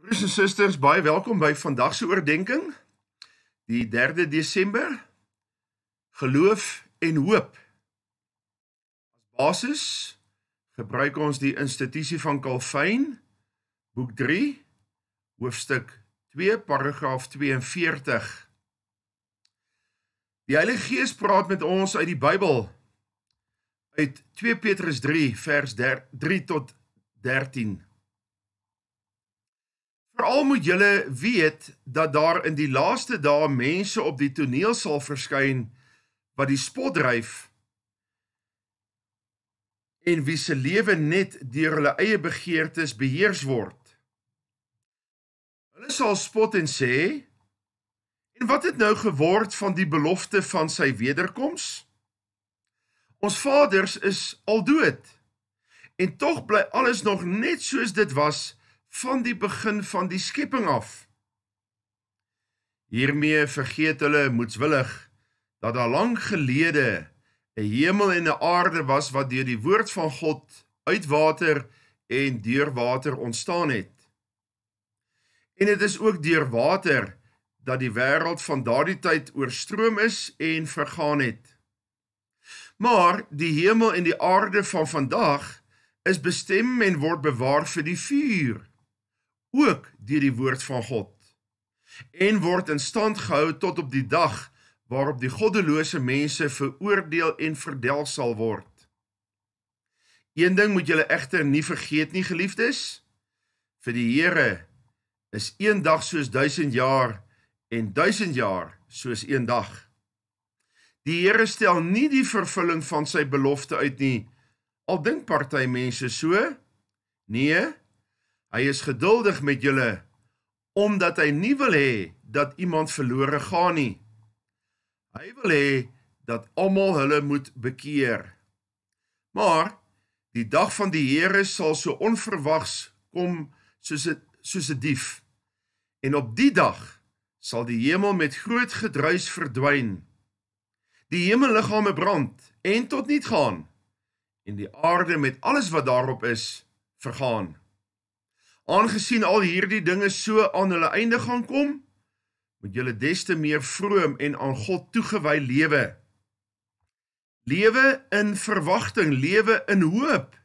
Broers en susters, baie welkom by vandag se oordeenking. Die 3de Desember. Geloof en hoop. As basis gebruik ons die institusie van Calvin, boek 3, hoofstuk 2, paragraaf 42. Die Heilige Gees praat met ons uit die Bybel uit 2 Petrus 3 vers 3 tot 13. Veral moet julle weet dat daar in die laaste dae mense op die toneel sal verskyn wat die spot dryf en wie se lewe net deur hulle eie begeertes beheers word. Hulle sal spot en sê: "En wat het nou geword van die belofte van sy wederkoms? Ons vaders is al dood. En tog bly alles nog net soos dit was." van die begin van die skepping af. Hiermee vergeet hulle moetswillig dat daar lank gelede 'n hemel en 'n aarde was wat deur die woord van God uit water en deur water ontstaan het. En dit is ook deur water dat die wêreld van daardie tyd oorstroom is en vergaan het. Maar die hemel en die aarde van vandag is bestem en word bewaar vir die vuur ook deur die woord van God en word in stand gehou tot op die dag waarop die goddelose mense veroordeel en verdel sal word. Een ding moet julle egter nie vergeet nie, geliefdes, vir die Here is een dag soos 1000 jaar en 1000 jaar soos een dag. Die Here stel nie die vervulling van sy belofte uit nie. Al dink party mense so? Nee. He? Hy is geduldig met julle omdat hy nie wil hê dat iemand verlore gaan nie. Hy wil hê dat almal hulle moet bekeer. Maar die dag van die Here sal so onverwags kom soos 'n soos 'n dief. En op die dag sal die hemel met groot gedruis verdwyn. Die hemelliggame brand en tot niks gaan en die aarde met alles wat daarop is vergaan. Aangesien al hierdie dinge so aan hulle einde gaan kom, moet julle des te meer vroom en aan God toegewy lewe. Lewe in verwagting, lewe in hoop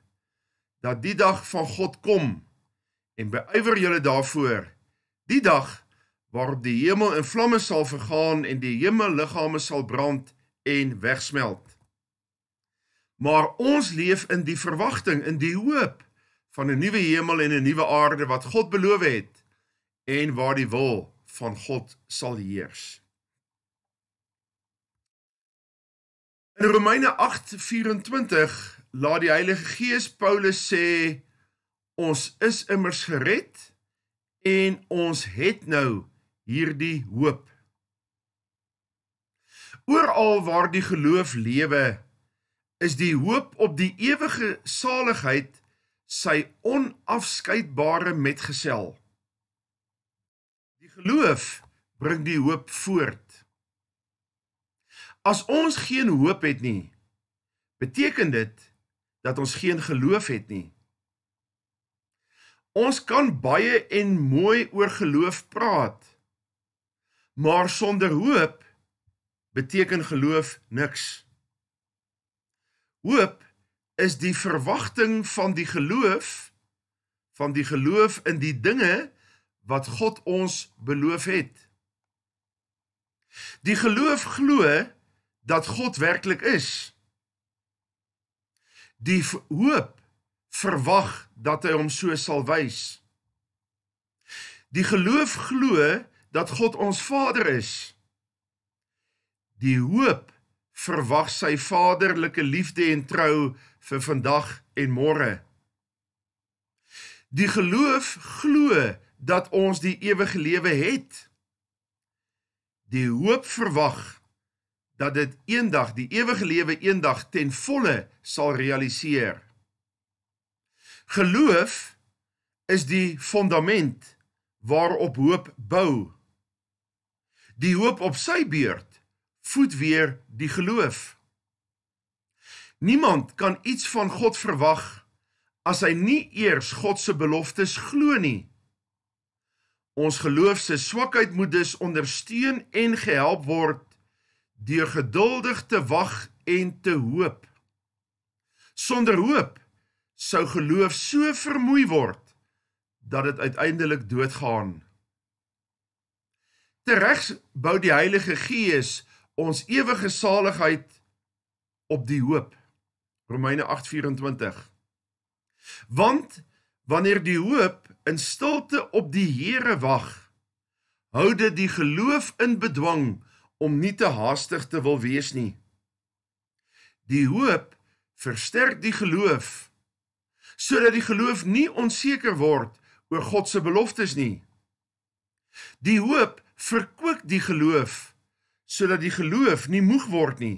dat die dag van God kom en beywer julle daarvoor. Die dag waarop die hemel in vlamme sal vergaan en die hemelliggame sal brand en wegsmelt. Maar ons leef in die verwagting, in die hoop van 'n nuwe hemel en 'n nuwe aarde wat God beloof het en waar die wil van God sal heers. In Romeine 8:24 laat die Heilige Gees Paulus sê ons is immers gered en ons het nou hierdie hoop. Ooral waar die geloof lewe is die hoop op die ewige saligheid sy onafskeidbare metgesel. Die geloof bring die hoop voort. As ons geen hoop het nie, beteken dit dat ons geen geloof het nie. Ons kan baie en mooi oor geloof praat, maar sonder hoop beteken geloof niks. Hoop is die verwagting van die geloof van die geloof in die dinge wat God ons beloof het. Die geloof glo dat God werklik is. Die hoop verwag dat hy hom so sal wys. Die geloof glo dat God ons Vader is. Die hoop verwag sy vaderlike liefde en trou vir vandag en môre. Die geloof glo dat ons die ewige lewe het. Die hoop verwag dat dit eendag die ewige lewe eendag ten volle sal realiseer. Geloof is die fondament waarop hoop bou. Die hoop op sy beurt voed weer die geloof. Niemand kan iets van God verwag as hy nie eers God se beloftes glo nie. Ons geloof se swakheid moet dus ondersteun en gehelp word deur geduldig te wag en te hoop. Sonder hoop sou geloof so vermoei word dat dit uiteindelik doodgaan. Tereg bou die Heilige Gees ons ewige saligheid op die hoop. Romeine 8:24. Want wanneer die hoop in stilte op die Here wag, hou dit die geloof in bedwang om nie te haastig te wil wees nie. Die hoop versterk die geloof sodat die geloof nie onseker word oor God se beloftes nie. Die hoop verkoop die geloof sodat die geloof nie moeg word nie.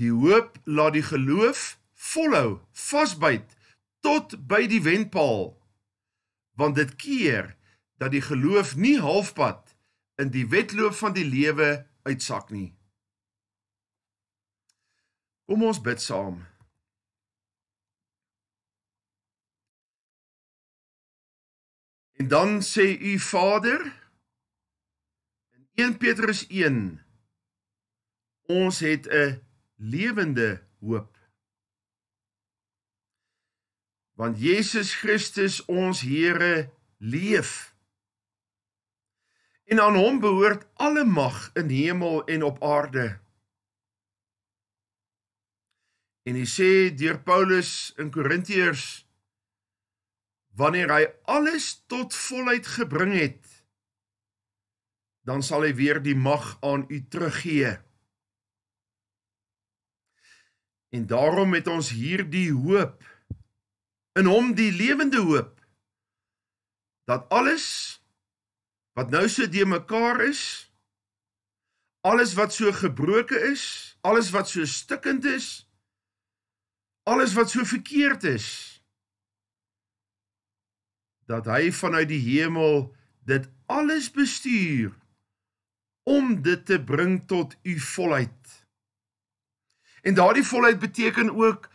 Die hoop laat die geloof volhou, vasbyt tot by die wenpaal. Want dit keer dat die geloof nie halfpad in die wedloop van die lewe uitsak nie. Kom ons bid saam. En dan sê u Vader, 1 Petrus 1 Ons het 'n lewende hoop. Want Jesus Christus ons Here leef. En aan hom behoort alle mag in hemel en op aarde. En hy sê deur Paulus in Korintiërs wanneer hy alles tot volheid gebring het dan sal hy weer die mag aan u teruggee. En daarom het ons hierdie hoop in hom die lewende hoop dat alles wat nou so de mekaar is, alles wat so gebroken is, alles wat so stikkend is, alles wat so verkeerd is, dat hy vanuit die hemel dit alles bestuur om dit te bring tot u volheid. En daardie volheid beteken ook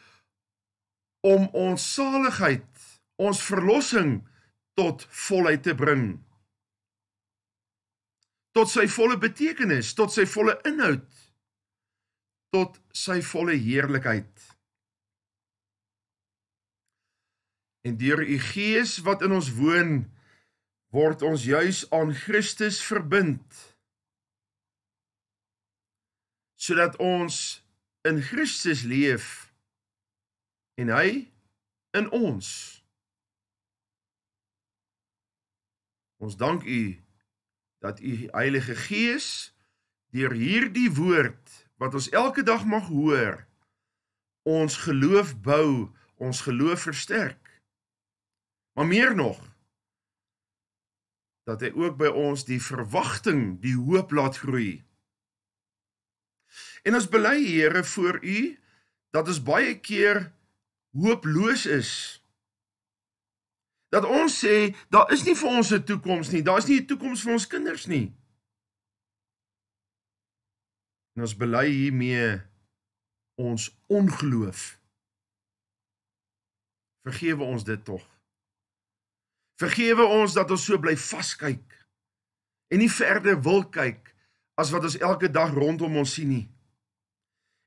om ons saligheid, ons verlossing tot volheid te bring. Tot sy volle betekenis, tot sy volle inhoud, tot sy volle heerlikheid. En deur u Gees wat in ons woon, word ons juis aan Christus verbind sodat ons in Christus leef en hy in ons. Ons dank u dat u Heilige Gees deur hierdie woord wat ons elke dag mag hoor ons geloof bou, ons geloof versterk. Maar meer nog dat hy ook by ons die verwagting, die hoop laat groei. En ons bely Here voor U dat ons baie keer hooploos is. Dat ons sê daar is nie vir ons 'n toekoms nie, daar is nie 'n toekoms vir ons kinders nie. En ons bely hiermee ons ongeloof. Vergewe ons dit tog. Vergewe ons dat ons so bly vaskyk en nie verder wil kyk as wat ons elke dag rondom ons sien nie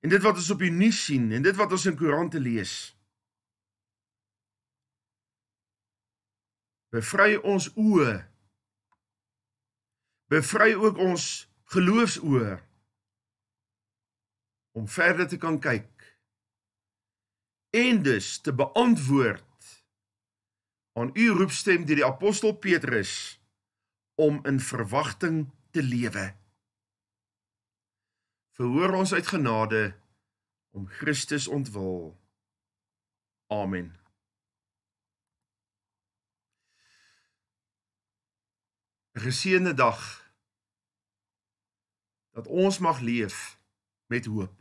en dit wat ons op die nuus sien en dit wat ons in koerante lees. Bevry ons oë. Bevry ook ons geloofsoë om verder te kan kyk en dus te beantwoord aan u roepstem deur die apostel Petrus om in verwagting te lewe verhoor ons uit genade om Christus ontwil. Amen. Geseënde dag dat ons mag leef met hoop.